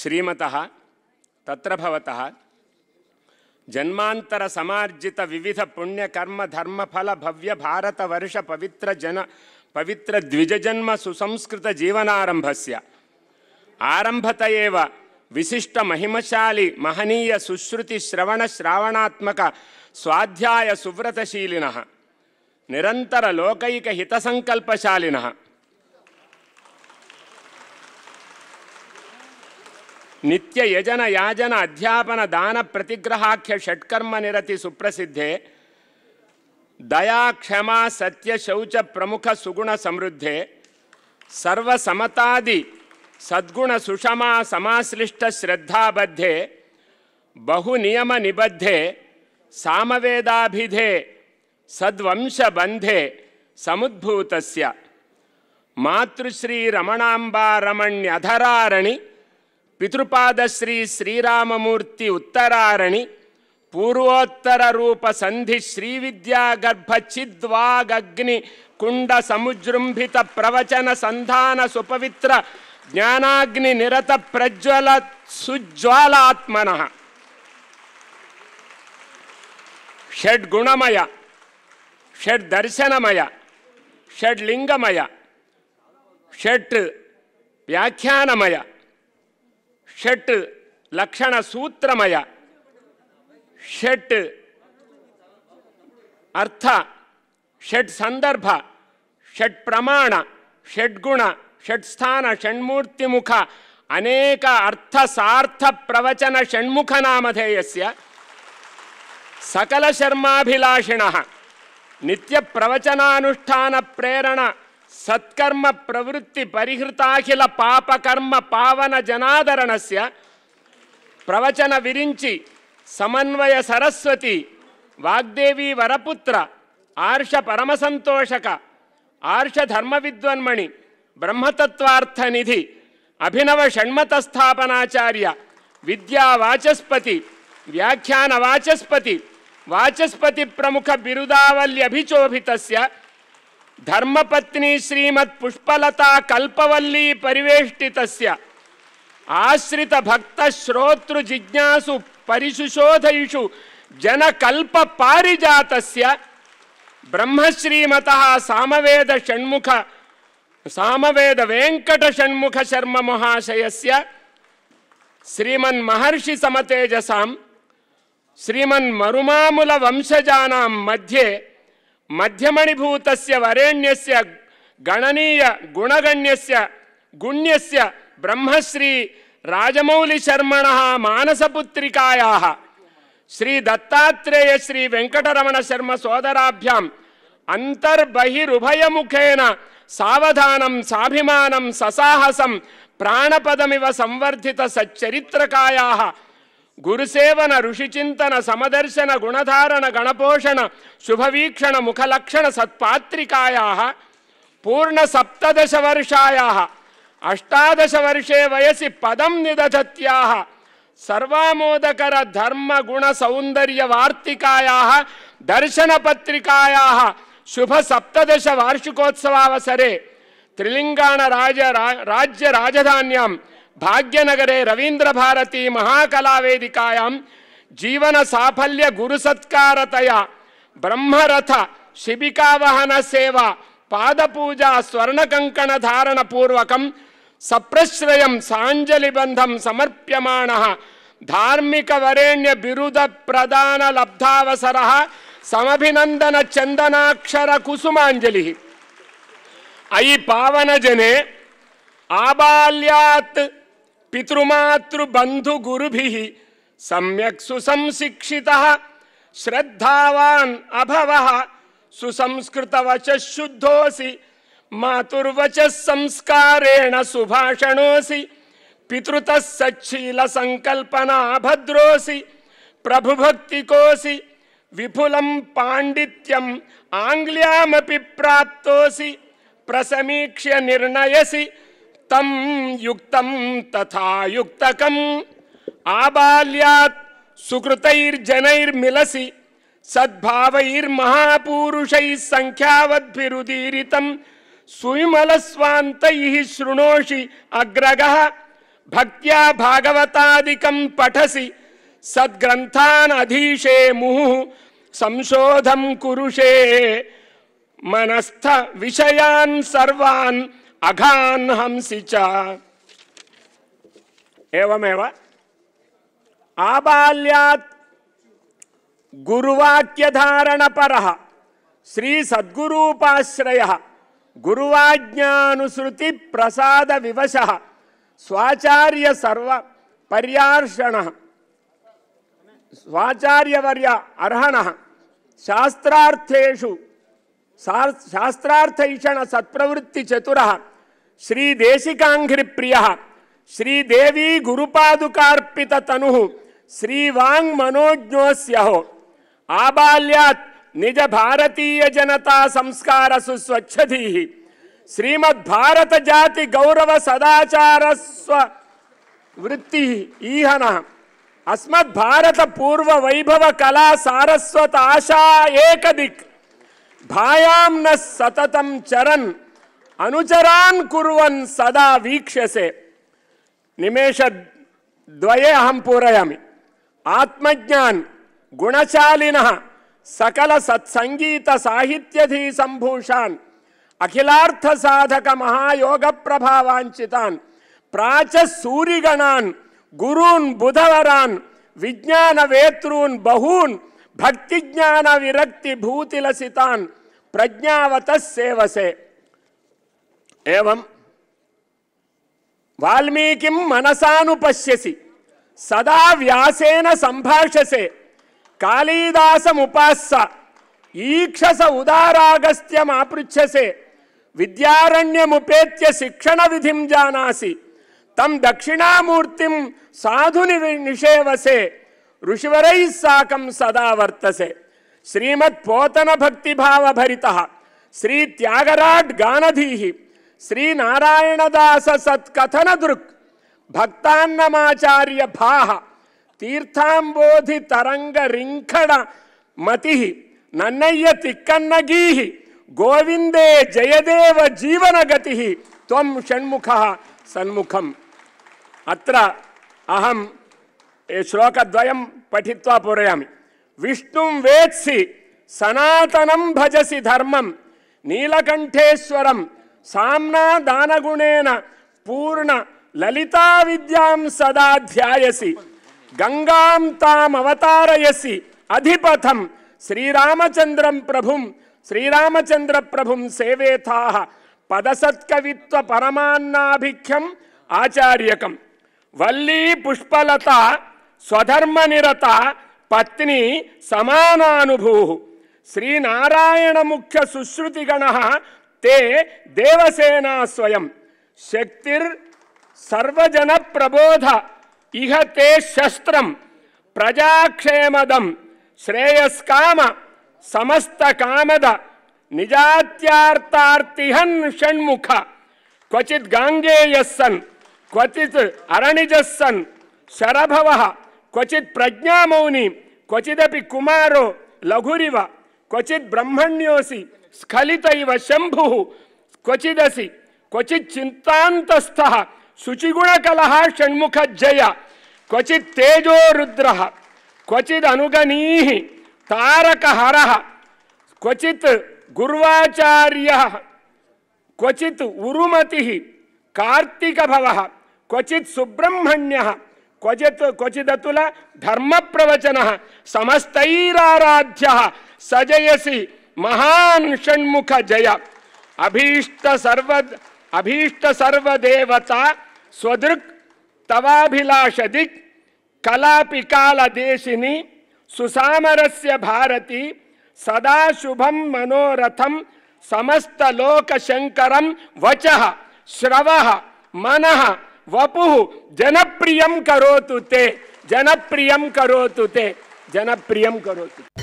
శ్రీమతః తత్ర భవతః జన్మాంతర సమార్జిత వివిధ పుణ్యకర్మ ధర్మఫల భవ్య భారత వర్ష పవిత్ర జన పవిత్ర ద్విజజన్మ సుసంస్కృత జీవనారంభస్య ఆరంభత ఏవ విశిష్ట మహిమశాలి మహనీయ సుశ్రుతి శ్రవణ శ్రావణాత్మక స్వాధ్యాయ సువ్రతశీలినః ನಿರಂತರ ಲೋಕೈಕ ಹಿತಸಂಕಲ್ಪಶಾಲಿನಃ ನಿತ್ಯ ಯಜನ ಯಾಜನ ಅಧ್ಯಾಪನ ದಾನ ಪ್ರತಿಗ್ರಹಾಖ್ಯ ಷಟ್ಕರ್ಮ ನಿರತಿ ಸುಪ್ರಸಿದ್ಧೆ ದಯಾ ಕ್ಷಮಾ ಸತ್ಯ ಶೌಚ ಪ್ರಮುಖ ಸುಗುಣ ಸಮೃದ್ಧೆ ಸರ್ವ ಸಮತಾದಿ ಸದ್ಗುಣ ಸುಷಮಾ ಸಮಾಶ್ಲಿಷ್ಟ ಶ್ರದ್ಧಾಬದ್ಧೆ ಬಹು ನಿಯಮ ನಿಬದ್ಧೆ ಸಾಮವೇದಾಭಿಧೆ ಸದ್ವಂಶ ಬಂಧೆ ಸಮುದ್ಭೂತಸ್ಯ ಮಾತೃಶ್ರೀ ರಮಣಾಂಬಾರಮಣ್ಯಧರಾರಣಿ ಪಿತೃಪಾದಶ್ರೀ ಶ್ರೀರಾಮಮೂರ್ತಿ ಉತ್ತರಾರಣಿ ಪೂರ್ವೋತ್ತರ ರೂಪ ಸಂಧಿ ಶ್ರೀವಿದ್ಯಾಗರ್ಭಚಿದ್ವಾಗಗ್ನಿ ಕುಂಡ ಸಮುಜೃಂಭಿತ ಪ್ರವಚನ ಸಂಧಾನ ಸುಪವಿತ್ರ ಜ್ಞಾನಾಗ್ನಿ ನಿರತ ಪ್ರಜ್ವಲ ಸುಜ್ವಾಲಾತ್ಮನಃ ಷಡ್ಗುಣಮಯ षड दर्शनमय षड्लिंगमय षट व्याख्यानमय षट लक्षण सूत्रमय षट अर्थ षट संदर्भ षट प्रमाण षड्गुण षट्स्थान षण्मूर्ति मुख अनेक अर्थ सार्थ प्रवचन षण्मुख नामधेयस्य सकल शर्माभिलाषिणः नित्य प्रवचनानुष्ठान प्रेरण सत्कर्म प्रवृत्ति परिहृताखिल पापकर्म पावन जनादरण से प्रवचन विरी समन्वय सरस्वती वाग्देवी वरपुत्र आर्ष परमसंतोषक आर्ष धर्म विद्वन्मणि ब्रह्मतत्वार्थ निधि अभिनव षण्मतस्थापनाचार्य विद्या वाचस्पति वाचस्पति प्रमुख बिरुदावल्यभिचोभित धर्मपत्नी श्रीमत् पुष्पलता परिवेष्टित आश्रित भक्त श्रोतृ जिज्ञासु परिशुशोधयिषु जन कल्प पारिजात ब्रह्मश्रीमत सामवेद षण्मुख सामवेद वेंकट षण्मुख शर्म महाशय श्रीमन्महर्षि समतेजसाम శ్రీమన్మరుమాముల వంశజానాం మధ్యే మధ్యమణిభూతస్య వరేణ్యస్య గణనీయ గుణగణ్యస్య గుణ్యస్య బ్రహ్మశ్రీ రాజమౌళి శర్మణ మానసపుత్రికాయా శ్రీ దత్తాత్రేయ శ్రీ వెంకటరమణ శర్మ సోదరాభ్యాం అంతర్బహిరుభయముఖేన సావధానం సాభిమానం ససాహసం ప్రాణపదమివ సంవర్ధిత సచ్చరిత్రకాయా ಗುರುಸೇವನ ಋಷಿಚಿಂತನ ಸಮದರ್ಶನ ಗುಣಧಾರಣ ಗಣಪೋಷಣ ಶುಭವೀಕ್ಷಣ ಮುಖಲಕ್ಷಣ ಸತ್ಪಾತ್ರಿಕಾಯ ಪೂರ್ಣ ಸಪ್ತದಶ ವರ್ಷಾಯ ಅಷ್ಟಾದಶ ವರ್ಷೆ ವಯಸ್ಸಿ ಪದಂ ನಿದಧತ್ಯಾ ಸರ್ವಾಮೋದಕರ ಧರ್ಮ ಗುಣ ಸೌಂದರ್ಯ ವಾರ್ತಿಕಾಯ ದರ್ಶನ ಪತ್ರಿಕಾಯ ಶುಭ ಸಪ್ತದಶ ವಾರ್ಷಿಕೋತ್ಸವಾವಸರೆ ತ್ರಿಲಿಂಗಾಣ ರಾಜ ರಾಜ್ಯ ರಾಜಧಾನ್ಯಾಂ भाग्यनगरे जीवन साफल्य जीवनसाफल्यगुरुसत्कारतया ब्रह्मरथ शिबिकावहनसेवा पादपूजा स्वर्णकङ्कणधारणपूर्वकं सप्रश्रयं साञ्जलिबन्धं समर्प्यमाणः धार्मिकवरेण्यबिरुदप्रदानलब्धावसरः समभिनन्दनचन्दनाक्षरकुसुमाञ्जलिः अयि पावनजने आबाल्यात् सम्यक सम्यक् श्रद्धावान अभव सुसंस्कृत वच शुद्धोसी मातुर्वच संस्कारेण सुभाषणोऽसि पितृतः सच्छीलसङ्कल्पना भद्रोऽसि कोसी विपुल पांडित्यम आङ्ग्ल्यामपि प्राप्तोसी प्रसमीक्ष्य निर्णयसी तम युक्तम तथा युक्तकम आबाल्यात् सुकृतैर्जनैर्मिलसि सद्भावैर्महापूरुषैः सङ्ख्यावद्भिरुदीरितं सुविमलस्वान्तैः शृणोषि अग्रगः भक्त्या भागवतादिकं पठसि सद्ग्रन्थान् अधीशे मुहुः कुरुषे मनस्थ विषयान सर्वान् अघान हंसी च एवमेव आबाल्यात् गुरुवाक्यधारणपरः स्वाचार्य सर्व स्वाचार्यसर्वपर्यार्षणः स्वाचार्यवर्य अर्हणः शास्त्रार्थेषु शास्त्रार्थैषणसत्प्रवृत्तिचतुरः श्री देशिकांघ्रि प्रिय श्री देवी गुरुपादुकार्पित तनु श्रीवांग मनोज्ञो आबाल्यात् निज भारतीय जनता संस्कार सुस्वच्छधी श्रीमद् भारत जाति गौरव सदाचार स्व वृत्ति ईहन अस्मद् भारत पूर्व वैभव कला सारस्वत आशा एक दिक् भायाम न सततम चरन अनुचरान् कुर्वन् सदा वीक्ष्यसे निमेषद्वये अहं पूरयामि आत्मज्ञान् गुणशालिनः सकलसत्सङ्गीतसाहित्यधीसम्भूषान् अखिलार्थसाधकमहायोगप्रभावाञ्छितान् प्राचसूरिगणान् गुरून् बुधवरान् विज्ञानवेतॄन् बहून् भक्तिज्ञानविरक्तिभूतिलसितान् प्रज्ञावत सेवसे एवं वाल्मीकि मनसानुपश्यसि सदा व्यासेन संभाषसे कालिदास मुपास ईक्षस उदारागस्त्यम आपृछसे विद्यारण्य मुपेत्य शिक्षण विधि जानासी तम दक्षिणामूर्ति साधु निषेवसे ऋषिवर साकम सदा वर्तसे श्रीमत्पोतन भक्ति भाव भरी श्री त्यागराट गानधी శ్రీనారాయణదాస సత్కథన దృక్ భక్తాన్నమాచార్య భాహ తీర్థాంబోధి తరంగ రింఖడ మతి నన్నయ్య తిక్కన్నగీ గోవిందే జయదేవ జీవనగతి త్వం షణ్ముఖ సన్ముఖం అత్ర అహం శ్లోకద్వయం పఠిత్వా పూరయామి విష్ణుం వేత్సి సనాతనం భజసి ధర్మం నీలకంఠేశ్వరం साम्ना दानगुणेन पूर्ण ललिता विद्यां सदा ध्यायसि गंगां ताम अवतारयसि अधिपथम श्रीरामचंद्रम प्रभुम श्रीरामचंद्र प्रभुम सेवेथा पदसत्कवित्व परमान्नाभिख्यम आचार्यकम वल्ली पुष्पलता स्वधर्म निरता पत्नी समानानुभू श्रीनारायण मुख्य सुश्रुतिगण ते देवसेना स्वयं शक्तिर सर्वजन प्रबोध इह ते शस्त्रम प्रजाक्षेमदम श्रेयस्काम समस्त कामद निजात्यार्तार्तिहन् षण्मुख क्वचित् गाङ्गेयः सन् क्वचित् अरणिजः सन् शरभवः क्वचित् क्वचिदपि कुमारो लघुरिव क्वचि ब्रह्मण्योसी स्खलित शंभु क्वचिदसी क्वचिदसि क्वचित् चिन्तान्तस्थः शुचिगुणकलः षण्मुखजय क्वचित् तेजो रुद्रः क्वचिदनुगणीः तारकहरः क्वचित् गुर्वाचार्यः क्वचित् उरुमतिः कार्तिकभवः क्वचित् सुब्रह्मण्यः क्वचित् क्वचिदतुलधर्मप्रवचनः समस्तैराराध्यः सजयसी महान षण्मुख जय अभीष्ट सर्व अभीष्ट सर्वदेवता स्वदृक् तवाभिलाष तवाभिलाषदिक् कलापि देशिनी सुसामरस्य भारती सदा शुभम मनोरथम समस्त लोक शंकरम वच श्रव मनः वपु जनप्रियम करोतु ते जनप्रियम करोतु ते जनप्रियम करोतु